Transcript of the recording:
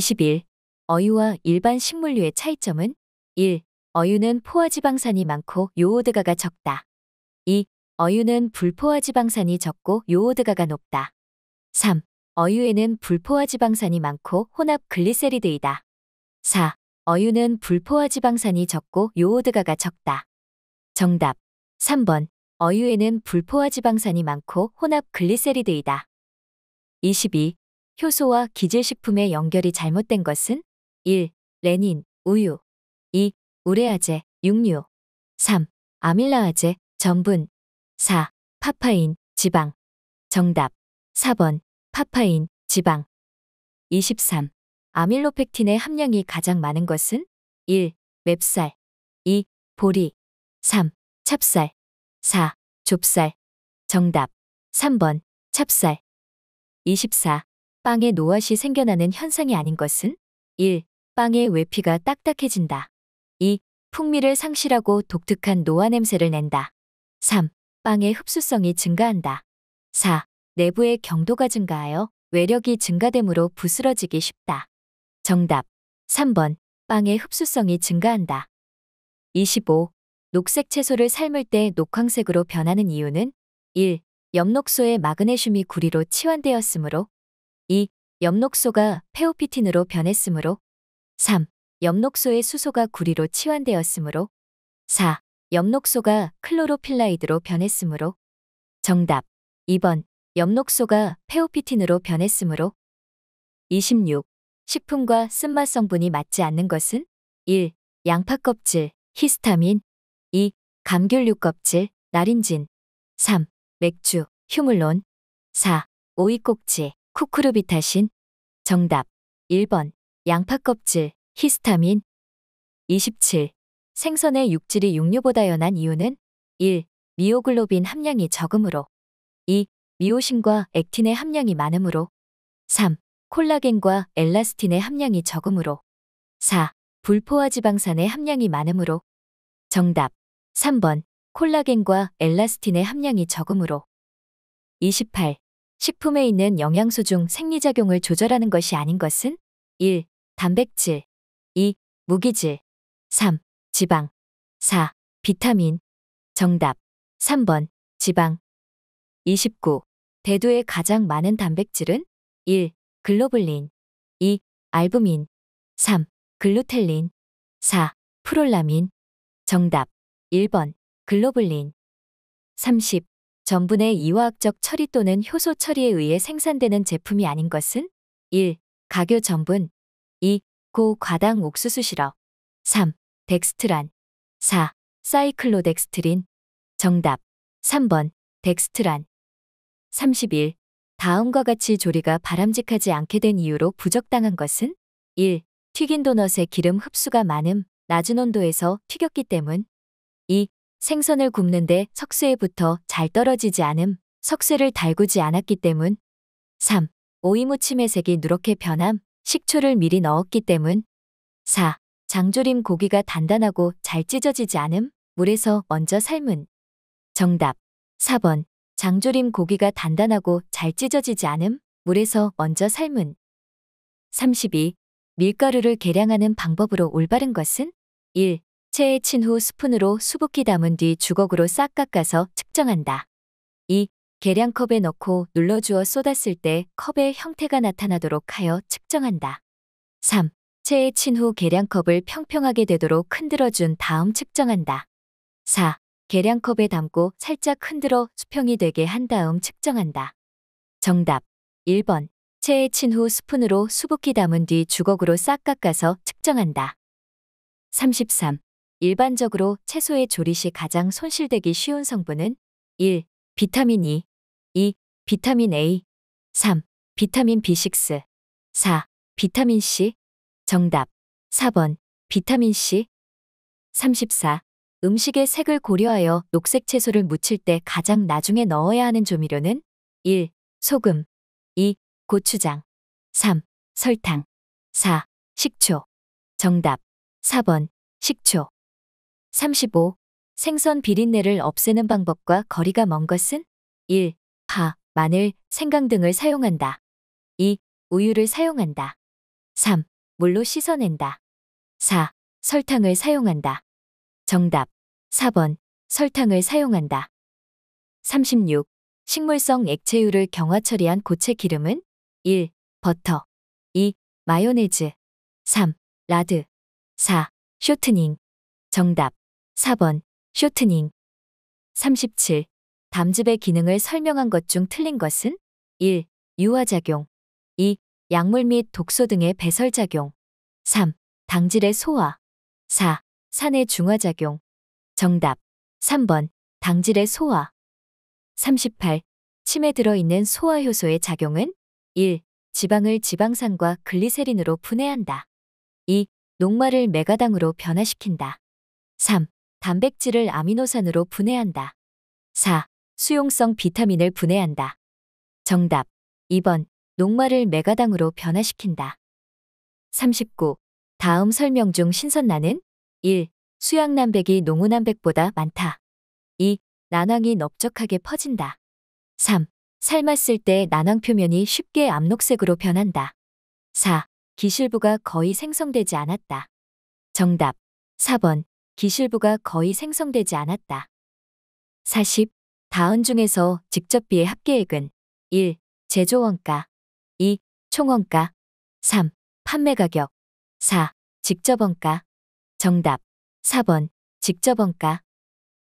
21. 어유와 일반 식물류의 차이점은 1. 어유는 포화지방산이 많고 요오드가가 적다. 2. 어유는 불포화지방산이 적고 요오드가가 높다. 3. 어유에는 불포화지방산이 많고 혼합 글리세리드이다. 4. 어유는 불포화지방산이 적고 요오드가가 적다. 정답 3번 어유에는 불포화지방산이 많고 혼합 글리세리드이다. 22. 효소와 기질식품의 연결이 잘못된 것은 1. 레닌, 우유 2. 우레아제, 육류 3. 아밀라아제, 전분 4. 파파인, 지방 정답 4번 파파인, 지방 23. 아밀로펙틴의 함량이 가장 많은 것은 1. 맵쌀 2. 보리 3. 찹쌀 4. 좁쌀 정답 3번 찹쌀 24. 빵에 노화시 생겨나는 현상이 아닌 것은 1. 빵의 외피가 딱딱해진다. 2. 풍미를 상실하고 독특한 노화 냄새를 낸다. 3. 빵의 흡수성이 증가한다. 4. 내부의 경도가 증가하여 외력이 증가되므로 부스러지기 쉽다. 정답 3번 빵의 흡수성이 증가한다. 25. 녹색 채소를 삶을 때 녹황색으로 변하는 이유는 1. 엽록소의 마그네슘이 구리로 치환되었으므로 2. 엽록소가 페오피틴으로 변했으므로 3. 엽록소의 수소가 구리로 치환되었으므로 4. 엽록소가 클로로필라이드로 변했으므로 정답 2번 엽록소가 페오피틴으로 변했으므로 26. 식품과 쓴맛 성분이 맞지 않는 것은 1. 양파 껍질, 히스타민 2. 감귤류 껍질, 나린진 3. 맥주, 휴물론 4. 오이 꼭지 쿠쿠르비타신 정답 1번 양파 껍질 히스타민 27. 생선의 육질이 육류보다 연한 이유는 1. 미오글로빈 함량이 적으므로 2. 미오신과 액틴의 함량이 많으므로 3. 콜라겐과 엘라스틴의 함량이 적으므로 4. 불포화 지방산의 함량이 많으므로 정답 3번 콜라겐과 엘라스틴의 함량이 적으므로 28. 식품에 있는 영양소 중 생리작용을 조절하는 것이 아닌 것은 1. 단백질 2. 무기질 3. 지방 4. 비타민 정답 3번 지방 29. 대두에 가장 많은 단백질은 1. 글로블린 2. 알부민 3. 글루텔린 4. 프롤라민 정답 1번 글로블린 30. 전분의 이화학적 처리 또는 효소 처리에 의해 생산되는 제품이 아닌 것은 1. 가교 전분 2. 고과당 옥수수 시럽 3. 덱스트란 4. 사이클로덱스트린 정답 3번 덱스트란 31. 다음과 같이 조리가 바람직하지 않게 된 이유로 부적당한 것은 1. 튀긴 도넛의 기름 흡수가 많음 낮은 온도에서 튀겼기 때문 2. 생선을 굽는데 석쇠에 붙어 잘 떨어지지 않음, 석쇠를 달구지 않았기 때문. 3. 오이무침의 색이 누렇게 변함, 식초를 미리 넣었기 때문. 4. 장조림 고기가 단단하고 잘 찢어지지 않음, 물에서 먼저 삶은. 정답. 4번. 장조림 고기가 단단하고 잘 찢어지지 않음, 물에서 먼저 삶은. 32. 밀가루를 계량하는 방법으로 올바른 것은? 1. 액체에 친 후 스푼으로 수북히 담은 뒤 주걱으로 싹 깎아서 측정한다. 2. 계량컵에 넣고 눌러주어 쏟았을 때 컵의 형태가 나타나도록 하여 측정한다. 3. 체에 친 후 계량컵을 평평하게 되도록 흔들어준 다음 측정한다. 4. 계량컵에 담고 살짝 흔들어 수평이 되게 한 다음 측정한다. 정답 1번 체에 친 후 스푼으로 수북히 담은 뒤 주걱으로 싹 깎아서 측정한다. 33. 일반적으로 채소의 조리 시 가장 손실되기 쉬운 성분은 1. 비타민 E 2. 비타민 A 3. 비타민 B6 4. 비타민 C 정답 4번 비타민 C 34. 음식의 색을 고려하여 녹색 채소를 무칠 때 가장 나중에 넣어야 하는 조미료는 1. 소금 2. 고추장 3. 설탕 4. 식초 정답 4번 식초 35. 생선 비린내를 없애는 방법과 거리가 먼 것은 1. 파, 마늘, 생강 등을 사용한다. 2. 우유를 사용한다. 3. 물로 씻어낸다. 4. 설탕을 사용한다. 정답 4번 설탕을 사용한다. 36. 식물성 액체유를 경화 처리한 고체 기름은 1. 버터 2. 마요네즈 3. 라드 4. 쇼트닝 정답 4번. 쇼트닝. 37. 담즙의 기능을 설명한 것 중 틀린 것은 1. 유화작용 2. 약물 및 독소 등의 배설작용 3. 당질의 소화 4. 산의 중화작용 정답 3번 당질의 소화 38. 침에 들어있는 소화효소의 작용은 1. 지방을 지방산과 글리세린으로 분해한다. 2. 녹말을 메가당으로 변화시킨다. 3. 단백질을 아미노산으로 분해한다. 4. 수용성 비타민을 분해한다. 정답 2번 녹말을 메가당으로 변화시킨다. 39. 다음 설명 중 신선나는 1. 수양난백이 농후난백보다 많다. 2. 난황이 넓적하게 퍼진다. 3. 삶았을 때 난황 표면이 쉽게 암록색으로 변한다. 4. 기실부가 거의 생성되지 않았다. 정답 4번 기실부가 거의 생성되지 않았다. 40. 다운 중에서 직접비의 합계액은 1. 제조원가 2. 총원가 3. 판매가격 4. 직접원가 정답 4번 직접원가